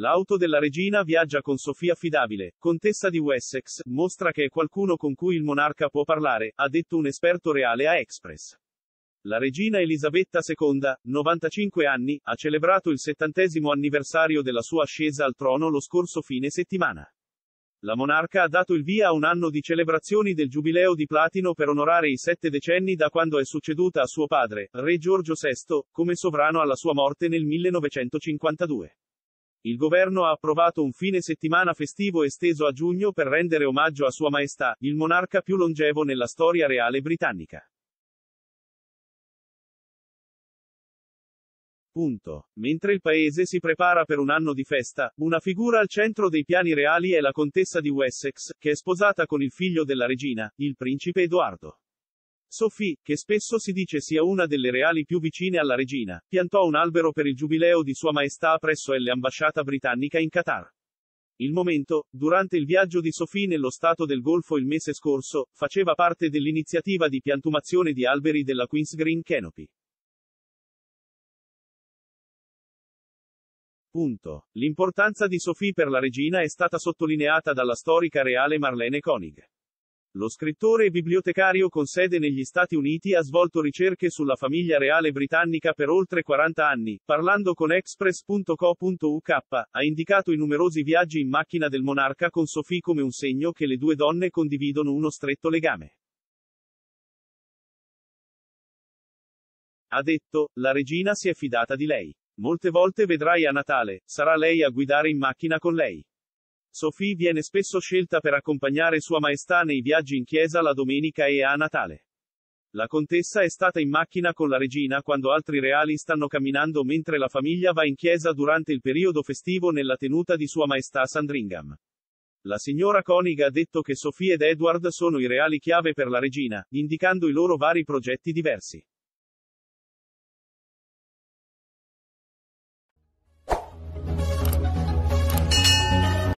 L'auto della regina viaggia con Sofia Fidabile, contessa di Wessex, mostra che è qualcuno con cui il monarca può parlare, ha detto un esperto reale a Express. La regina Elisabetta II, 95 anni, ha celebrato il settantesimo anniversario della sua ascesa al trono lo scorso fine settimana. La monarca ha dato il via a un anno di celebrazioni del Giubileo di Platino per onorare i sette decenni da quando è succeduta a suo padre, re Giorgio VI, come sovrano alla sua morte nel 1952. Il governo ha approvato un fine settimana festivo esteso a giugno per rendere omaggio a Sua Maestà, il monarca più longevo nella storia reale britannica. Punto. Mentre il paese si prepara per un anno di festa, una figura al centro dei piani reali è la contessa di Wessex, che è sposata con il figlio della regina, il principe Edoardo. Sophie, che spesso si dice sia una delle reali più vicine alla regina, piantò un albero per il giubileo di Sua Maestà presso l'ambasciata britannica in Qatar. Il momento, durante il viaggio di Sophie nello Stato del Golfo il mese scorso, faceva parte dell'iniziativa di piantumazione di alberi della Queen's Green Canopy. Punto. L'importanza di Sophie per la regina è stata sottolineata dalla storica reale Marlene Koenig. Lo scrittore e bibliotecario con sede negli Stati Uniti ha svolto ricerche sulla famiglia reale britannica per oltre 40 anni, parlando con express.co.uk, ha indicato i numerosi viaggi in macchina del monarca con Sophie come un segno che le due donne condividono uno stretto legame. Ha detto, la regina si è fidata di lei. Molte volte vedrai a Natale, sarà lei a guidare in macchina con lei. Sophie viene spesso scelta per accompagnare Sua Maestà nei viaggi in chiesa la domenica e a Natale. La contessa è stata in macchina con la regina quando altri reali stanno camminando mentre la famiglia va in chiesa durante il periodo festivo nella tenuta di Sua Maestà Sandringham. La signora Coniga ha detto che Sophie ed Edward sono i reali chiave per la regina, indicando i loro vari progetti diversi.